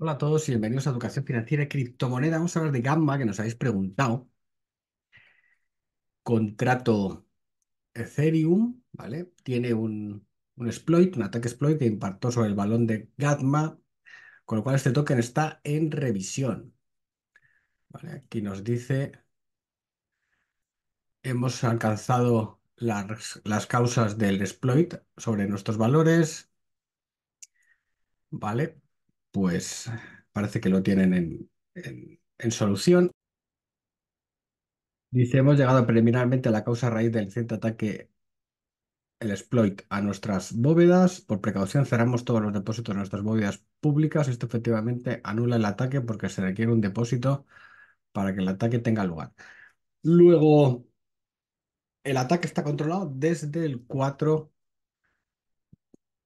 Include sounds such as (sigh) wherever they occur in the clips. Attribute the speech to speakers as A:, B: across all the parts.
A: Hola a todos y bienvenidos a Educación Financiera y Criptomoneda. Vamos a hablar de Gamma, que nos habéis preguntado. Contrato Ethereum, ¿vale? Tiene un, exploit, un ataque exploit que impactó sobre el balón de Gamma, con lo cual este token está en revisión. ¿Vale? Aquí nos dice, hemos alcanzado las, las causas del exploit sobre nuestros valores, ¿vale? pues parece que lo tienen en, solución. Dice, hemos llegado preliminarmente a la causa raíz del reciente ataque, el exploit a nuestras bóvedas. Por precaución cerramos todos los depósitos de nuestras bóvedas públicas. Esto efectivamente anula el ataque porque se requiere un depósito para que el ataque tenga lugar. Luego, el ataque está controlado desde el 4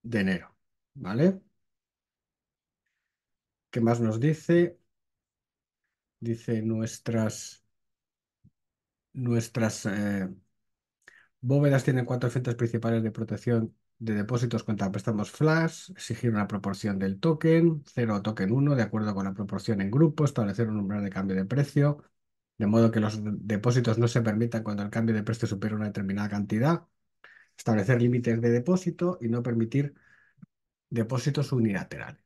A: de enero, ¿vale? ¿Qué más nos dice? Dice nuestras, nuestras eh, bóvedas tienen cuatro efectos principales de protección de depósitos contra préstamos flash, exigir una proporción del token, 0 o token 1, de acuerdo con la proporción en grupo, establecer un umbral de cambio de precio, de modo que los depósitos no se permitan cuando el cambio de precio supere una determinada cantidad, establecer límites de depósito y no permitir depósitos unilaterales.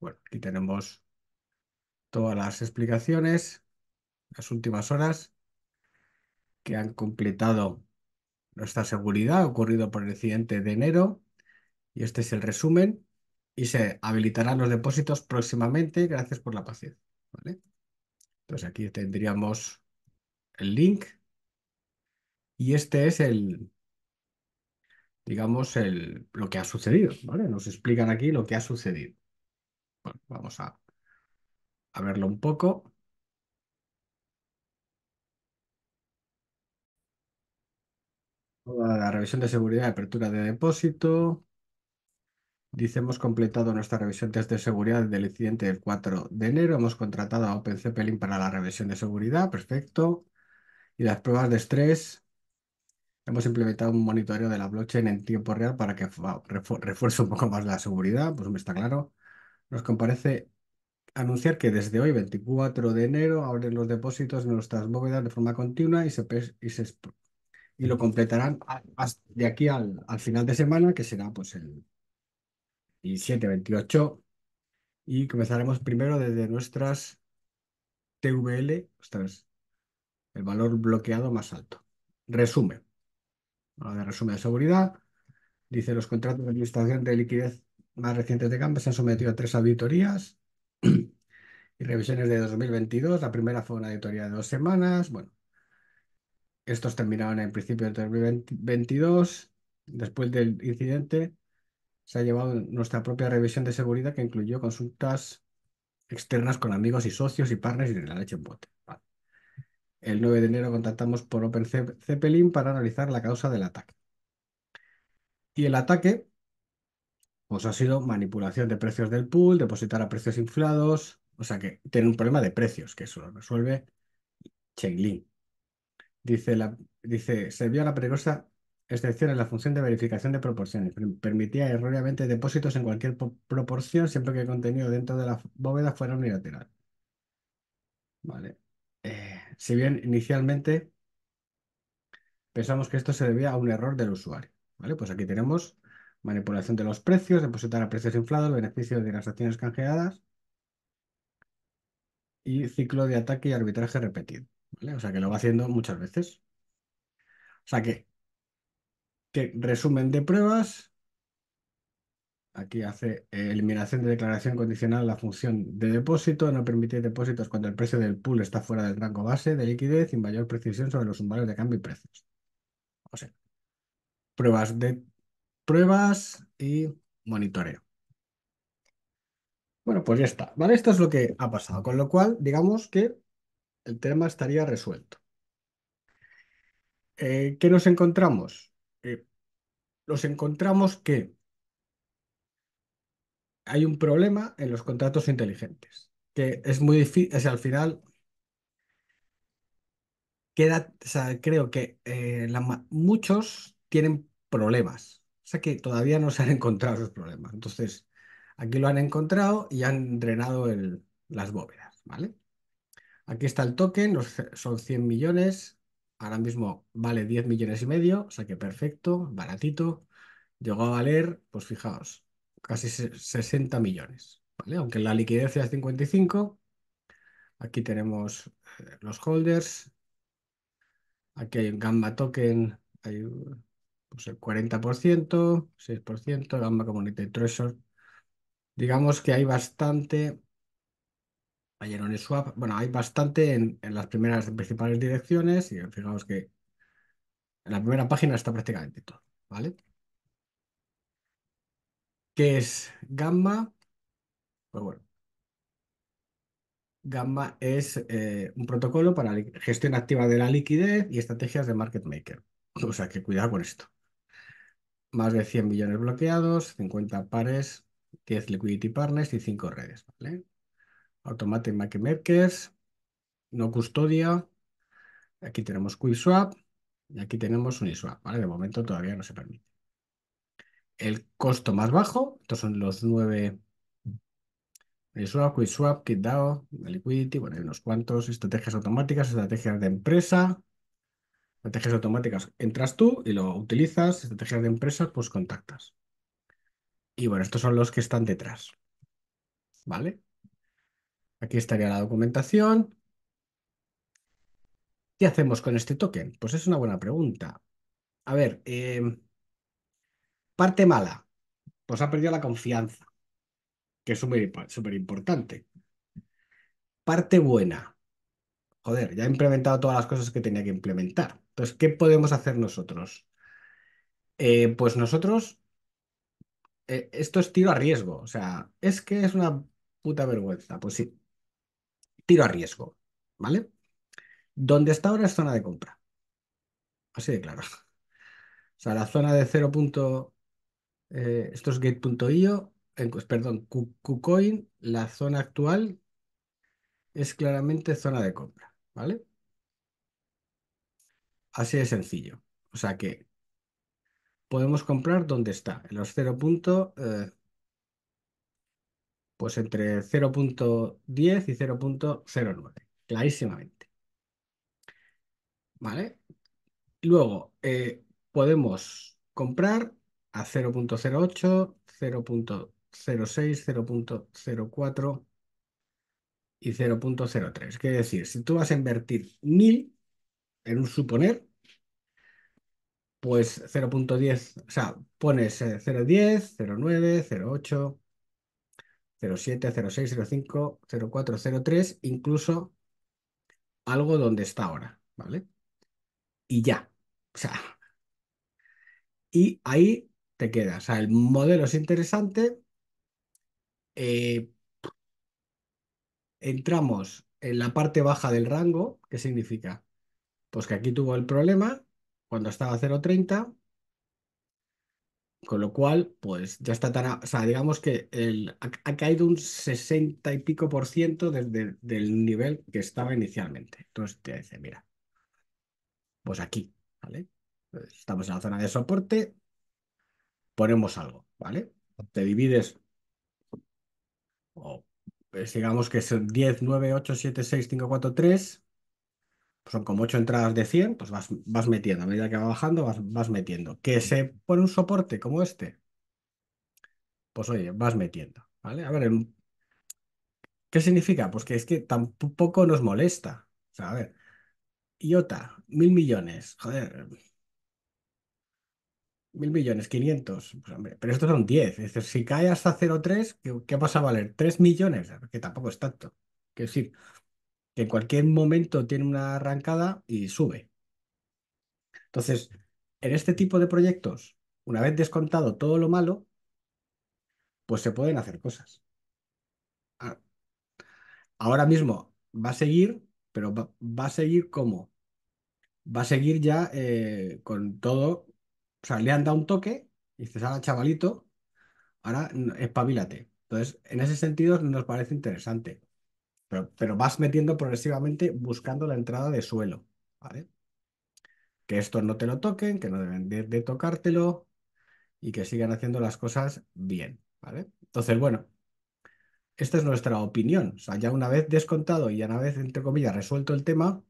A: Bueno, aquí tenemos todas las explicaciones, las últimas horas que han completado nuestra seguridad ocurrido por el incidente de enero. Y este es el resumen. Y se habilitarán los depósitos próximamente. Gracias por la paciencia. Entonces aquí tendríamos el link. Y este es el, digamos, el, lo que ha sucedido. ¿vale? Nos explican aquí lo que ha sucedido. Bueno, vamos a, verlo un poco. La revisión de seguridad, apertura de depósito. Dice, hemos completado nuestra revisión test de seguridad del incidente del 4 de enero. Hemos contratado a OpenCPLink para la revisión de seguridad. Perfecto. Y las pruebas de estrés. Hemos implementado un monitoreo de la blockchain en tiempo real para que refuerce un poco más la seguridad. Pues me está claro nos comparece anunciar que desde hoy, 24 de enero, abren los depósitos en nuestras bóvedas de forma continua y se, y lo completarán de aquí al, final de semana, que será pues el 7 28, y comenzaremos primero desde nuestras TVL, el valor bloqueado más alto. Resumen. de resumen de seguridad, dice los contratos de administración de liquidez más recientes de campo se han sometido a tres auditorías (clears throat) y revisiones de 2022. La primera fue una auditoría de dos semanas. Bueno, estos terminaron en principio de 2022. Después del incidente, se ha llevado nuestra propia revisión de seguridad que incluyó consultas externas con amigos y socios y partners y de la leche en bote. El 9 de enero contactamos por Open para analizar la causa del ataque. Y el ataque pues ha sido manipulación de precios del pool, depositar a precios inflados, o sea que tiene un problema de precios, que eso lo resuelve Chainlink. Dice, la, dice, se vio la peligrosa excepción en la función de verificación de proporciones. Permitía erróneamente depósitos en cualquier proporción siempre que el contenido dentro de la bóveda fuera unilateral. Vale. Eh, si bien inicialmente pensamos que esto se debía a un error del usuario. ¿Vale? Pues aquí tenemos manipulación de los precios, depositar a precios inflados, beneficios de las acciones canjeadas y ciclo de ataque y arbitraje repetido. O sea que lo va haciendo muchas veces. O sea que, que resumen de pruebas. Aquí hace eh, eliminación de declaración condicional la función de depósito, no permitir depósitos cuando el precio del pool está fuera del rango base de liquidez y mayor precisión sobre los umbrales de cambio y precios. O sea, pruebas de pruebas y monitoreo. Bueno, pues ya está. ¿vale? Esto es lo que ha pasado. Con lo cual, digamos que el tema estaría resuelto. Eh, ¿Qué nos encontramos? Eh, nos encontramos que hay un problema en los contratos inteligentes, que es muy difícil, es al final queda, creo que eh, muchos tienen problemas que todavía no se han encontrado esos problemas. Entonces, aquí lo han encontrado y han drenado las bóvedas, ¿vale? Aquí está el token, son 100 millones, ahora mismo vale 10 millones y medio, o sea que perfecto, baratito. Llegó a valer, pues fijaos, casi 60 millones, ¿vale? Aunque la liquidez sea 55, aquí tenemos eh, los holders, aquí hay un gamma token, hay pues el 40%, 6%, gamma Community Treasure. Digamos que hay bastante, ayer en swap, bueno, hay bastante en, las primeras principales direcciones y fijaos que en la primera página está prácticamente todo, ¿vale? ¿Qué es Gamma? Pues bueno, Gamma es eh, un protocolo para gestión activa de la liquidez y estrategias de market maker. (clears throat) O sea que cuidado con esto más de 100 billones bloqueados, 50 pares, 10 liquidity partners y 5 redes. ¿vale? Automatic Market no custodia. Aquí tenemos QuickSwap y aquí tenemos Uniswap. ¿vale? De momento todavía no se permite. El costo más bajo, estos son los nueve. Uniswap, QuickSwap, KitDAO, Liquidity, bueno, hay unos cuantos, estrategias automáticas, estrategias de empresa, Estrategias automáticas, entras tú y lo utilizas, estrategias de empresas, pues contactas. Y bueno, estos son los que están detrás. ¿Vale? Aquí estaría la documentación. ¿Qué hacemos con este token? Pues es una buena pregunta. A ver, em, parte mala, pues ha perdido la confianza, que es súper importante. Parte buena, joder, ya he implementado todas las cosas que tenía que implementar. Entonces, ¿qué podemos hacer nosotros? Eh, pues nosotros, eh, esto es tiro a riesgo. O sea, es que es una puta vergüenza. Pues sí, tiro a riesgo, ¿vale? Donde está ahora es zona de compra. Así de claro. O sea, la zona de 0. Eh, esto es gate.io, pues, perdón, KuCoin, la zona actual es claramente zona de compra. ¿Vale? Así de sencillo. O sea que podemos comprar donde está, en los 0. Eh, pues entre 0.10 y 0.09, clarísimamente. ¿Vale? Luego, eh, podemos comprar a 0.08, 0.06, 0.04, y 0.03. Quiere decir, si tú vas a invertir 1000 en un suponer, pues 0.10, o sea, pones 0.10, 0.9, 0.8, 0.7, 0.6, 0.5, 0.4, 0.3, incluso algo donde está ahora, ¿vale? Y ya, o sea, y ahí te quedas. O sea, el modelo es interesante, eh, entramos en la parte baja del rango, ¿qué significa? Pues que aquí tuvo el problema cuando estaba a 0.30, con lo cual, pues ya está tan... o sea, digamos que el, ha, caído un 60 y pico por ciento desde el nivel que estaba inicialmente. Entonces te dice, mira, pues aquí, ¿vale? estamos en la zona de soporte, ponemos algo, ¿vale? Te divides o pues digamos que son 10, 9, 8, 7, 6, 5, 4, 3, son como 8 entradas de 100, pues vas, metiendo, a medida que va bajando vas, metiendo. Que se pone un soporte como este, pues oye, vas metiendo, ¿vale? A ver, ¿qué significa? Pues que es que tampoco nos molesta, o sea, a ver, IOTA, mil millones, joder, Mil millones, 500. Pues hombre, pero estos son 10. Es decir, si cae hasta 0,3, ¿qué, ¿qué pasa a valer? 3 millones, que tampoco es tanto. Es decir, que en cualquier momento tiene una arrancada y sube. Entonces, en este tipo de proyectos, una vez descontado todo lo malo, pues se pueden hacer cosas. Ah, ahora mismo va a seguir, pero va, a seguir como. Va a seguir ya eh, con todo o sea, le han dado un toque y dices, ah, chavalito, ahora espabilate. Entonces, en ese sentido nos parece interesante. Pero, vas metiendo progresivamente buscando la entrada de suelo, ¿vale? Que estos no te lo toquen, que no deben de, tocártelo y que sigan haciendo las cosas bien, ¿vale? Entonces, bueno, esta es nuestra opinión. O sea, ya una vez descontado y ya una vez, entre comillas, resuelto el tema,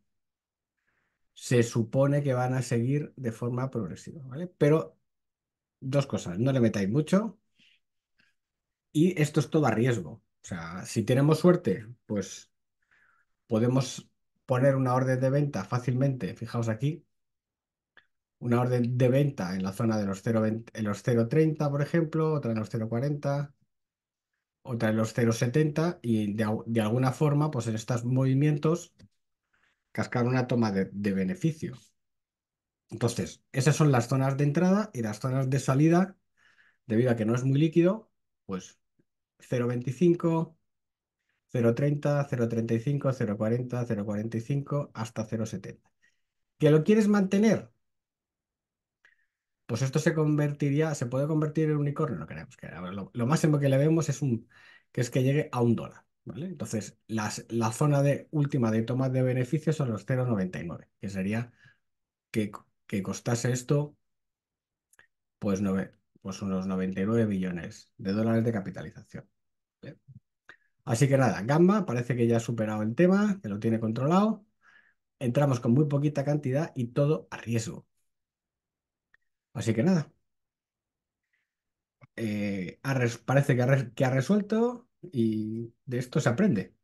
A: se supone que van a seguir de forma progresiva, ¿vale? Pero dos cosas, no le metáis mucho y esto es todo a riesgo. O sea, si tenemos suerte, pues podemos poner una orden de venta fácilmente, fijaos aquí, una orden de venta en la zona de los 0,30, por ejemplo, otra en los 0,40, otra en los 0,70 y de, de alguna forma, pues en estos movimientos cascar una toma de, beneficio. Entonces, esas son las zonas de entrada y las zonas de salida, debido a que no es muy líquido, pues 0,25, 0,30, 0,35, 0,40, 0,45 hasta 0,70. ¿Que lo quieres mantener? Pues esto se convertiría, se puede convertir en unicornio, no queremos que lo, lo, máximo que le vemos es un que es que llegue a un dólar. Entonces, la zona de, última de toma de beneficios son los 0,99, que sería que, costase esto pues, pues, unos 99 billones de dólares de capitalización. Así que nada, Gamma parece que ya ha superado el tema, que lo tiene controlado. Entramos con muy poquita cantidad y todo a riesgo. Así que nada. Eh, parece que ha resuelto y de esto se aprende.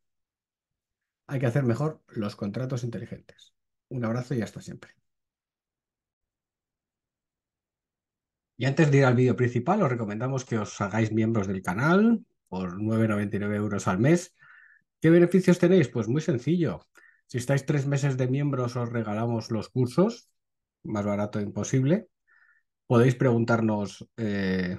A: Hay que hacer mejor los contratos inteligentes. Un abrazo y hasta siempre. Y antes de ir al vídeo principal, os recomendamos que os hagáis miembros del canal por 9,99 euros al mes. ¿Qué beneficios tenéis? Pues muy sencillo. Si estáis tres meses de miembros, os regalamos los cursos, más barato imposible. Podéis preguntarnos eh,